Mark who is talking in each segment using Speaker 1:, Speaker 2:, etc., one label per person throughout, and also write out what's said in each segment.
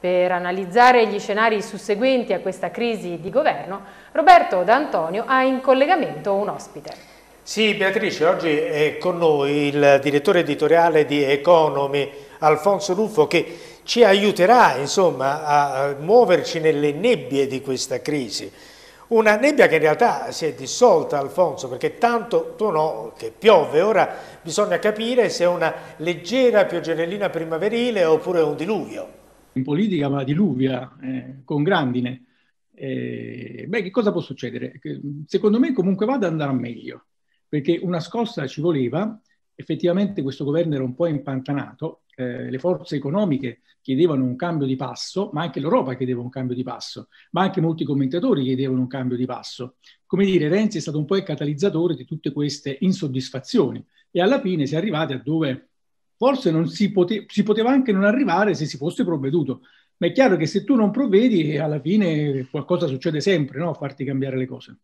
Speaker 1: Per analizzare gli scenari susseguenti a questa crisi di governo, Roberto D'Antonio ha in collegamento un ospite.
Speaker 2: Sì, Beatrice, oggi è con noi il direttore editoriale di Economy, Alfonso Ruffo, che ci aiuterà insomma, a muoverci nelle nebbie di questa crisi. Una nebbia che in realtà si è dissolta, Alfonso, perché tanto tuonò che piove. Ora bisogna capire se è una leggera pioggerellina primaverile oppure un diluvio
Speaker 3: in politica ma diluvia eh, con grandine, eh, beh, che cosa può succedere? Che, secondo me comunque vada ad andare meglio, perché una scossa ci voleva, effettivamente questo governo era un po' impantanato, eh, le forze economiche chiedevano un cambio di passo, ma anche l'Europa chiedeva un cambio di passo, ma anche molti commentatori chiedevano un cambio di passo. Come dire, Renzi è stato un po' il catalizzatore di tutte queste insoddisfazioni e alla fine si è arrivati a dove forse non si, pote- si poteva anche non arrivare se si fosse provveduto. Ma è chiaro che se tu non provvedi, eh, alla fine qualcosa succede sempre, no? Farti cambiare le cose.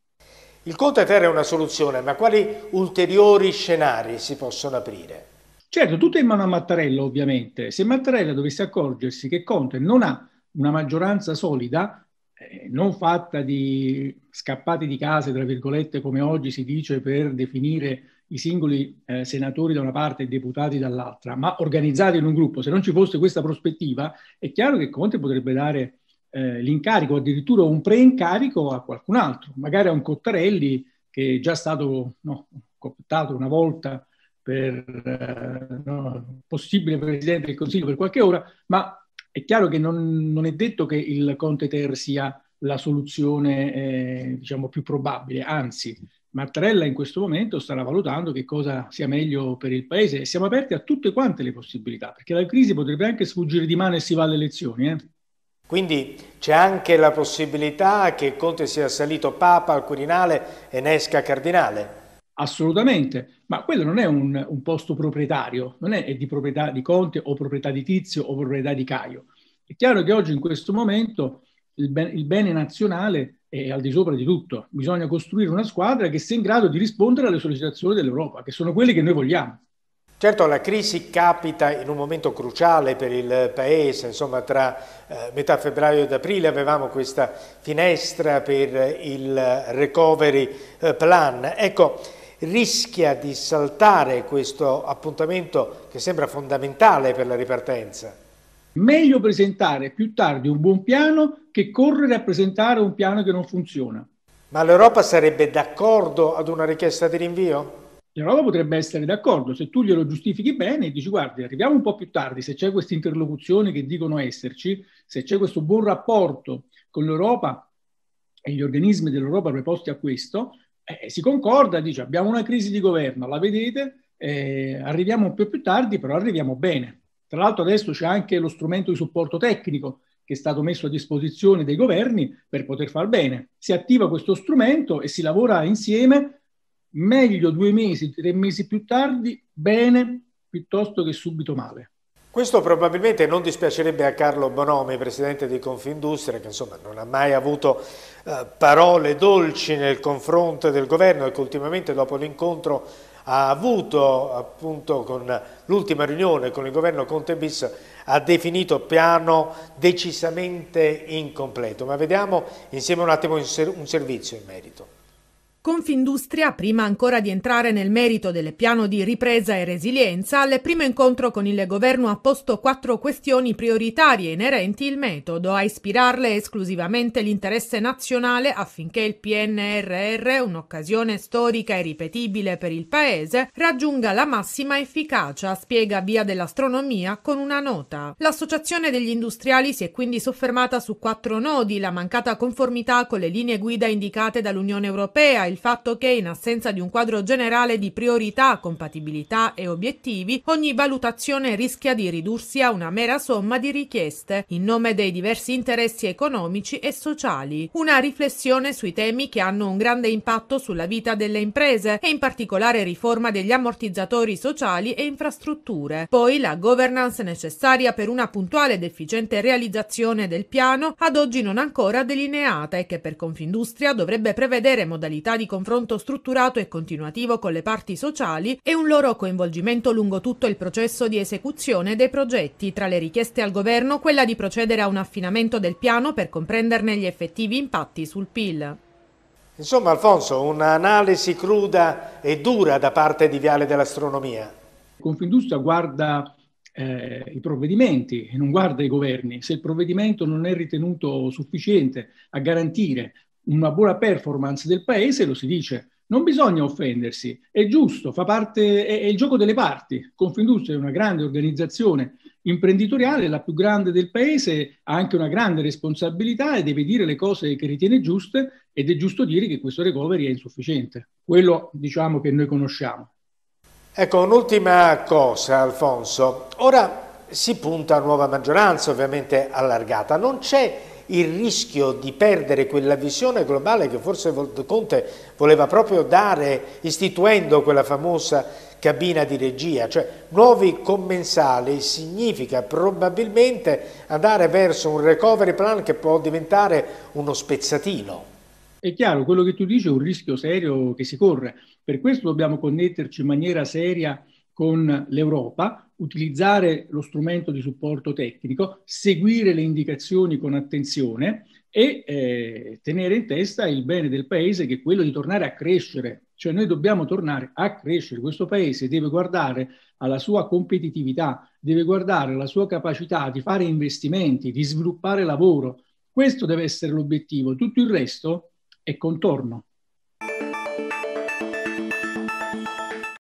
Speaker 2: Il conto a terra è una soluzione, ma quali ulteriori scenari si possono aprire?
Speaker 3: Certo, tutto in mano a Mattarella, ovviamente. Se Mattarella dovesse accorgersi che Conte non ha una maggioranza solida, eh, non fatta di scappati di casa, tra virgolette, come oggi si dice per definire i singoli eh, senatori da una parte e deputati dall'altra, ma organizzati in un gruppo. Se non ci fosse questa prospettiva, è chiaro che Conte potrebbe dare eh, l'incarico, addirittura un preincarico a qualcun altro, magari a un Cottarelli che è già stato no, cooptato una volta per eh, no, possibile Presidente del Consiglio per qualche ora, ma è chiaro che non, non è detto che il Conte Ter sia la soluzione eh, diciamo più probabile, anzi Mattarella in questo momento starà valutando che cosa sia meglio per il Paese e siamo aperti a tutte quante le possibilità, perché la crisi potrebbe anche sfuggire di mano e si va alle elezioni. Eh?
Speaker 2: Quindi c'è anche la possibilità che Conte sia salito Papa al Quirinale e ne esca Cardinale?
Speaker 3: Assolutamente, ma quello non è un, un posto proprietario, non è, è di proprietà di Conte o proprietà di Tizio o proprietà di Caio. È chiaro che oggi in questo momento il, ben, il bene nazionale e al di sopra di tutto. Bisogna costruire una squadra che sia in grado di rispondere alle sollecitazioni dell'Europa, che sono quelle che noi vogliamo.
Speaker 2: Certo, la crisi capita in un momento cruciale per il Paese, insomma tra eh, metà febbraio ed aprile avevamo questa finestra per il recovery eh, plan. Ecco, rischia di saltare questo appuntamento che sembra fondamentale per la ripartenza.
Speaker 3: Meglio presentare più tardi un buon piano che correre a presentare un piano che non funziona.
Speaker 2: Ma l'Europa sarebbe d'accordo ad una richiesta
Speaker 3: di rinvio? L'Europa potrebbe essere d'accordo, se tu glielo giustifichi bene e dici guardi, arriviamo un po' più tardi, se c'è questa interlocuzione che dicono esserci, se c'è questo buon rapporto con l'Europa e gli organismi dell'Europa preposti a questo, eh, si concorda, dice abbiamo una crisi di governo, la vedete, eh, arriviamo un po' più tardi, però arriviamo bene. Tra l'altro adesso c'è anche lo strumento di supporto tecnico che è stato messo a disposizione dei governi per poter far bene. Si attiva questo strumento e si lavora insieme, meglio due mesi, tre mesi più tardi, bene piuttosto che subito male.
Speaker 2: Questo probabilmente non dispiacerebbe a Carlo Bonomi, presidente di Confindustria, che insomma non ha mai avuto eh, parole dolci nel confronto del governo e che ultimamente dopo l'incontro ha avuto appunto con l'ultima riunione con il governo Conte Bis ha definito piano decisamente incompleto, ma vediamo insieme un attimo un servizio in merito.
Speaker 1: Confindustria, prima ancora di entrare nel merito del piano di ripresa e resilienza, al primo incontro con il governo ha posto quattro questioni prioritarie inerenti il metodo, a ispirarle esclusivamente l'interesse nazionale affinché il PNRR, un'occasione storica e ripetibile per il Paese, raggiunga la massima efficacia, spiega Via dell'Astronomia con una nota. L'Associazione degli Industriali si è quindi soffermata su quattro nodi, la mancata conformità con le linee guida indicate dall'Unione Europea, il del fatto che, in assenza di un quadro generale di priorità, compatibilità e obiettivi, ogni valutazione rischia di ridursi a una mera somma di richieste, in nome dei diversi interessi economici e sociali. Una riflessione sui temi che hanno un grande impatto sulla vita delle imprese e in particolare riforma degli ammortizzatori sociali e infrastrutture. Poi la governance necessaria per una puntuale ed efficiente realizzazione del piano, ad oggi non ancora delineata e che per Confindustria dovrebbe prevedere modalità di di confronto strutturato e continuativo con le parti sociali e un loro coinvolgimento lungo tutto il processo di esecuzione dei progetti. Tra le richieste al governo quella di procedere a un affinamento del piano per comprenderne gli effettivi impatti sul PIL.
Speaker 2: Insomma Alfonso, un'analisi cruda e dura da parte di Viale dell'Astronomia.
Speaker 3: Confindustria guarda eh, i provvedimenti e non guarda i governi. Se il provvedimento non è ritenuto sufficiente a garantire una buona performance del paese, lo si dice. Non bisogna offendersi, è giusto, fa parte, è, è il gioco delle parti. Confindustria è una grande organizzazione imprenditoriale, la più grande del paese, ha anche una grande responsabilità e deve dire le cose che ritiene giuste ed è giusto dire che questo recovery è insufficiente. Quello diciamo che noi conosciamo.
Speaker 2: Ecco, un'ultima cosa Alfonso. Ora si punta a nuova maggioranza, ovviamente allargata. Non c'è il rischio di perdere quella visione globale che forse Conte voleva proprio dare istituendo quella famosa cabina di regia, cioè nuovi commensali significa probabilmente andare verso un recovery plan che può diventare uno spezzatino.
Speaker 3: È chiaro, quello che tu dici è un rischio serio che si corre, per questo dobbiamo connetterci in maniera seria con l'Europa, utilizzare lo strumento di supporto tecnico, seguire le indicazioni con attenzione e eh, tenere in testa il bene del paese che è quello di tornare a crescere. Cioè noi dobbiamo tornare a crescere, questo paese deve guardare alla sua competitività, deve guardare alla sua capacità di fare investimenti, di sviluppare lavoro. Questo deve essere l'obiettivo, tutto il resto è contorno.